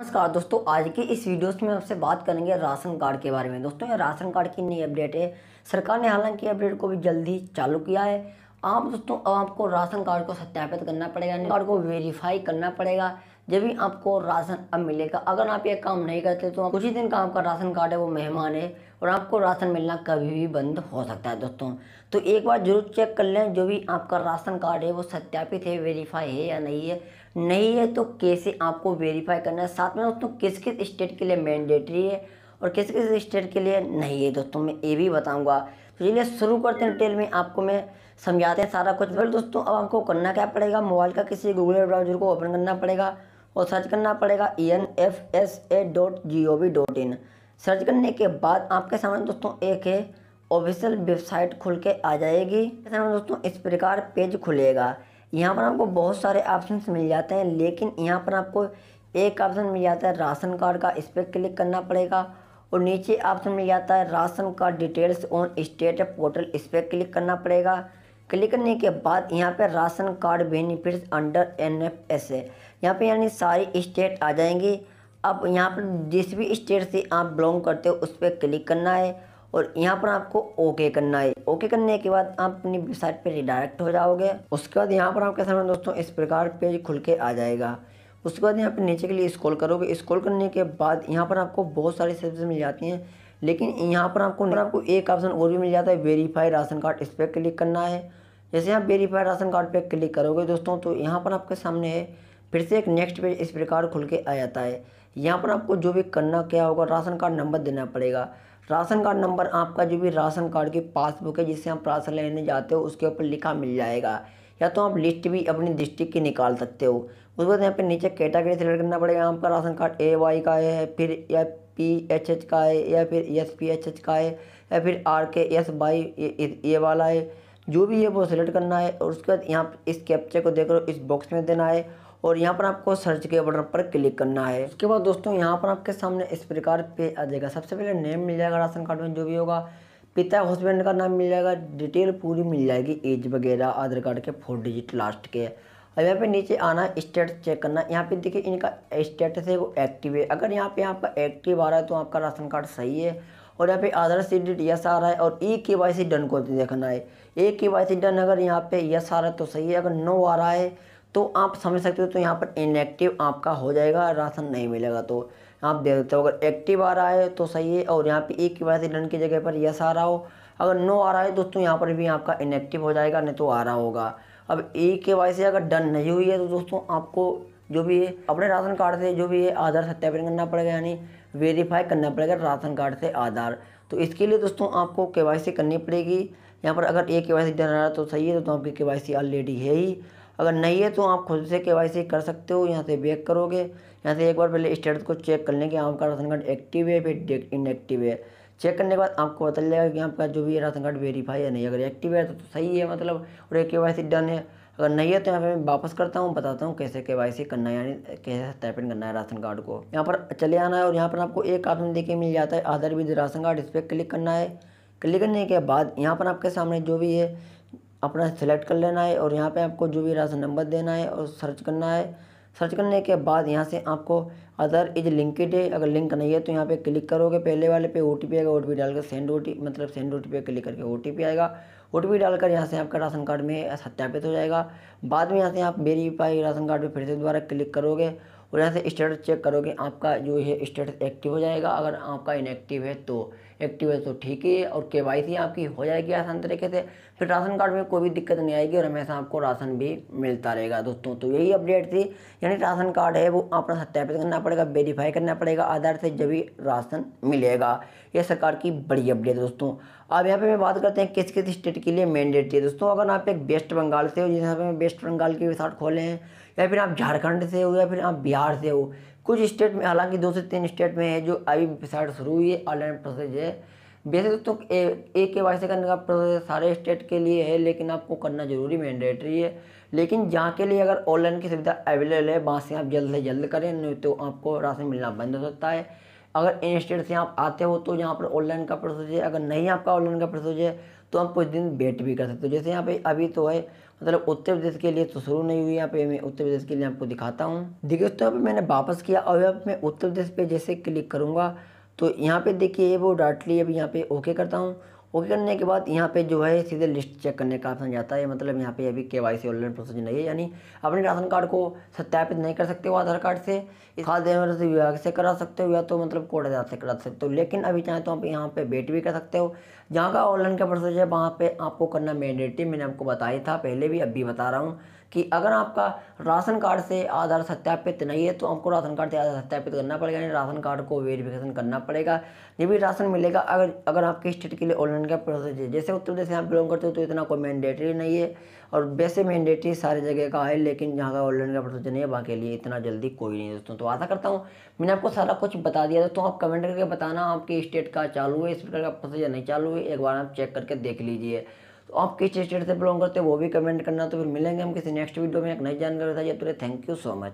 नमस्कार दोस्तों आज की इस वीडियो में आपसे बात करेंगे राशन कार्ड के बारे में दोस्तों ये राशन कार्ड की नई अपडेट है सरकार ने हालांकि अपडेट को भी जल्द ही चालू किया है आप दोस्तों अब आपको राशन कार्ड को सत्यापित करना पड़ेगा कार्ड को वेरीफाई करना पड़ेगा जब भी आपको राशन अब मिलेगा अगर आप ये काम नहीं करते तो कुछ ही दिन का आपका राशन कार्ड है वो मेहमान है और आपको राशन मिलना कभी भी बंद हो सकता है दोस्तों तो एक बार जरूर चेक कर लें जो भी आपका राशन कार्ड है वो सत्यापित है वेरीफाई है या नहीं है नहीं है तो कैसे आपको वेरीफाई करना है साथ में दोस्तों किस किस स्टेट के लिए मैंडेटरी है और किस किस स्टेट के लिए नहीं है दोस्तों मैं ये भी बताऊंगा तो चलिए शुरू करते हैं डिटेल में आपको मैं समझाते हैं सारा कुछ फिर दोस्तों अब आपको करना क्या पड़ेगा मोबाइल का किसी गूगल ब्राउजर को ओपन करना पड़ेगा और सर्च करना पड़ेगा E N F S A dot G O V dot in search करने के बाद आपके सामने दोस्तों एक है ऑफिशियल वेबसाइट खुल के आ जाएगी सामने दोस्तों इस प्रकार पेज खुलेगा यहाँ पर आपको बहुत सारे ऑप्शन मिल जाते हैं लेकिन यहाँ पर आपको एक ऑप्शन मिल जाता है राशन कार्ड का इस पर क्लिक करना पड़ेगा और नीचे ऑप्शन मिल जाता है ration card details on state portal इस पर क्लिक करना पड़ेगा क्लिक करने के बाद यहाँ पे ration card benefits under N F S है यहाँ पे यानी सारी स्टेट आ जाएंगी अब यहाँ पर जिस भी स्टेट से आप बिलोंग करते हो उस पर क्लिक करना है और यहाँ पर आपको ओके करना है ओके करने के बाद आप अपनी वेबसाइट पर रिडायरेक्ट हो जाओगे उसके बाद यहाँ पर आपके सामने दोस्तों इस प्रकार पेज खुल के आ जाएगा उसके बाद यहाँ पर नीचे के लिए स्क्रॉल करोगे स्क्रॉल करने के बाद यहाँ पर आपको बहुत सारी सर्विस मिल जाती हैं लेकिन यहाँ पर आपको आपको एक ऑप्शन और भी मिल जाता है वेरीफाई राशन कार्ड इस पर क्लिक करना है जैसे आप वेरीफाई राशन कार्ड पर क्लिक करोगे दोस्तों तो यहाँ पर आपके सामने है फिर से एक नेक्स्ट पेज इस प्रकार खुल के आ जाता है यहाँ पर आपको जो भी करना क्या होगा राशन कार्ड नंबर देना पड़ेगा राशन कार्ड नंबर आपका जो भी राशन कार्ड की पासबुक है जिससे आप राशन लेने जाते हो उसके ऊपर लिखा मिल जाएगा या तो आप लिस्ट भी अपनी डिस्ट्रिक्ट की निकाल सकते हो उसके बाद यहाँ पे नीचे कैटेगरी सेलेक्ट करना पड़ेगा आपका राशन कार्ड ए वाई का है फिर या पी एच एच का है या फिर एस पी एच एच का है या फिर आर के एस वाई ए वाला है जो भी है वो सिलेक्ट करना है और उसके बाद यहाँ इस कैप्चर को देख लो इस बॉक्स में देना है और यहाँ पर आपको सर्च के बटन पर क्लिक करना है उसके बाद दोस्तों यहाँ पर आपके सामने इस प्रकार पेज आ जाएगा सबसे पहले नेम मिल जाएगा राशन कार्ड में जो भी होगा पिता हस्बैंड का नाम मिल जाएगा डिटेल पूरी मिल जाएगी एज वगैरह आधार कार्ड के फोर डिजिट लास्ट के अब यहाँ पे नीचे आना स्टेटस चेक करना यहाँ पे देखिए इनका स्टेटस है वो एक्टिव है अगर यहाँ पे आपका एक्टिव आ रहा है तो आपका राशन कार्ड सही है और यहाँ पे आधार से डिट यस आ रहा है और ई के वाई सी डन को देखना है ए के वाई सी डन अगर यहाँ पे यस आ रहा है तो सही है अगर नो आ रहा है तो आप समझ सकते हो तो यहाँ पर इनएक्टिव आपका हो जाएगा राशन नहीं मिलेगा तो आप देख सकते हो अगर एक्टिव आ रहा है तो सही है और यहाँ पे एक की वजह से डन की जगह पर यस आ रहा हो अगर नो आ रहा है दोस्तों यहाँ पर भी आपका इनएक्टिव हो जाएगा नहीं तो आ रहा होगा अब ई के वाई से अगर डन नहीं हुई है तो दोस्तों आपको जो भी है अपने राशन कार्ड से जो भी है आधार सत्यापन करना पड़ेगा यानी वेरीफाई करना पड़ेगा राशन कार्ड से आधार तो इसके लिए दोस्तों आपको के करनी पड़ेगी यहाँ पर अगर ए के वाई सी डन आ रहा है तो सही है तो आपकी के वाई सी ऑलरेडी है ही अगर नहीं है तो आप खुद से के कर सकते हो यहाँ से बैक करोगे यहाँ से एक बार पहले स्टेटस को चेक कर लें कि आपका राशन कार्ड एक्टिव है फिर इनएक्टिव है चेक करने के बाद आपको बता जाएगा कि आपका जो भी राशन कार्ड वेरीफाई है नहीं अगर एक्टिव है तो, तो सही है मतलब और एक के डन है अगर नहीं है तो यहाँ पे मैं वापस करता हूँ बताता हूँ कैसे के करना है यानी कैसे टाइप करना है राशन कार्ड को यहाँ पर चले आना है और यहाँ पर आपको एक ऑप्शन देखिए मिल जाता है आधार विद राशन कार्ड इस पर क्लिक करना है क्लिक करने के बाद यहाँ पर आपके सामने जो भी है अपना सेलेक्ट कर लेना है और यहाँ पे आपको जो भी राशन नंबर देना है और सर्च करना है सर्च करने के बाद यहाँ से आपको अदर इज लिंकेड है अगर लिंक नहीं है तो यहाँ पे क्लिक करोगे पहले वाले पे ओ टी पी आएगा ओ टी पी डालकर सेंड ओ टी मतलब सेंड ओ टी पे क्लिक करके ओ टी पी आएगा ओ टी पी डालकर यहाँ से आपका राशन कार्ड में सत्यापित हो जाएगा बाद में यहाँ से आप वेरीफाई राशन कार्ड पर फिर से दोबारा क्लिक करोगे और यहाँ से स्टेटस चेक करोगे आपका जो है स्टेटस एक्टिव हो जाएगा अगर आपका इनएक्टिव है तो एक्टिव है तो ठीक ही है और के आपकी हो जाएगी आसान तरीके से फिर राशन कार्ड में कोई भी दिक्कत नहीं आएगी और हमेशा आपको राशन भी मिलता रहेगा दोस्तों तो यही अपडेट थी यानी राशन कार्ड है वो अपना सत्यापित करना पड़ेगा वेरीफाई करना पड़ेगा आधार से जब भी राशन मिलेगा यह सरकार की बड़ी अपडेट दोस्तों अब यहाँ पे मैं बात करते हैं किस किस स्टेट के लिए मैंडेट है दोस्तों अगर आप एक वेस्ट बंगाल से हो जिस वेस्ट बंगाल के भी खोले हैं या फिर आप झारखंड से हो या फिर आप बिहार से हो कुछ स्टेट में हालांकि दो से तीन स्टेट में है जो अभी साइड शुरू हुई है ऑनलाइन प्रोसेस है वैसे तो, ए के वाई से करने का प्रोसेस सारे स्टेट के लिए है लेकिन आपको करना जरूरी मैंडेटरी है लेकिन जहाँ के लिए अगर ऑनलाइन की सुविधा अवेलेबल है वहाँ से आप जल्द से जल्द करें नहीं तो आपको राशन मिलना बंद हो सकता है अगर इन स्टेट से आप आते हो तो यहाँ पर ऑनलाइन का प्रोसेस है अगर नहीं आपका ऑनलाइन का प्रोसेस है तो हम कुछ दिन वेट भी कर सकते हो जैसे यहाँ पे अभी तो है मतलब उत्तर प्रदेश के लिए तो शुरू नहीं हुई यहाँ पे मैं उत्तर प्रदेश के लिए आपको दिखाता हूँ देखिए दोस्तों यहाँ पर मैंने वापस किया और अब मैं उत्तर प्रदेश पर जैसे क्लिक करूँगा तो यहाँ पे देखिए वो डाटली अभी यहाँ पे ओके करता हूँ ओके करने के बाद यहाँ पे जो है सीधे लिस्ट चेक करने का ऑप्शन जाता है मतलब यहाँ पे अभी के वाई सी ऑनलाइन प्रोसेस नहीं है यानी अपने राशन कार्ड को सत्यापित नहीं कर सकते हो आधार कार्ड से खाद्य विभाग से करा सकते हो या तो मतलब कोर्ट आधार से करा सकते हो लेकिन अभी चाहे तो आप यहाँ पे वेट भी कर सकते हो जहाँ का ऑनलाइन का प्रोसेस है वहाँ पर आपको करना मैंडेटरी मैंने आपको बताया था पहले भी अभी बता रहा हूँ कि अगर आपका राशन कार्ड से आधार सत्यापित नहीं है तो आपको राशन कार्ड से आधार सत्यापित करना पड़ेगा यानी राशन कार्ड को वेरिफिकेशन करना पड़ेगा जब भी राशन मिलेगा अगर अगर आपके स्टेट के लिए ऑनलाइन मनन का प्रोसेस है जैसे उत्तर प्रदेश से आप बिलोंग करते हो तो इतना कोई मैंडेटरी नहीं है और वैसे मैंडेटरी सारी जगह का है लेकिन जहाँ का ऑनलाइन का प्रोसेस नहीं है बाकी लिए इतना जल्दी कोई नहीं दोस्तों तो आशा करता हूँ मैंने आपको सारा कुछ बता दिया दोस्तों आप कमेंट करके बताना आपके स्टेट का चालू है इस प्रकार का प्रोसेस या नहीं चालू है एक बार आप चेक करके देख लीजिए तो आप किस स्टेट से बिलोंग करते हो वो भी कमेंट करना तो फिर मिलेंगे हम किसी नेक्स्ट वीडियो में एक नई जानकारी बताइए तो थैंक यू सो मच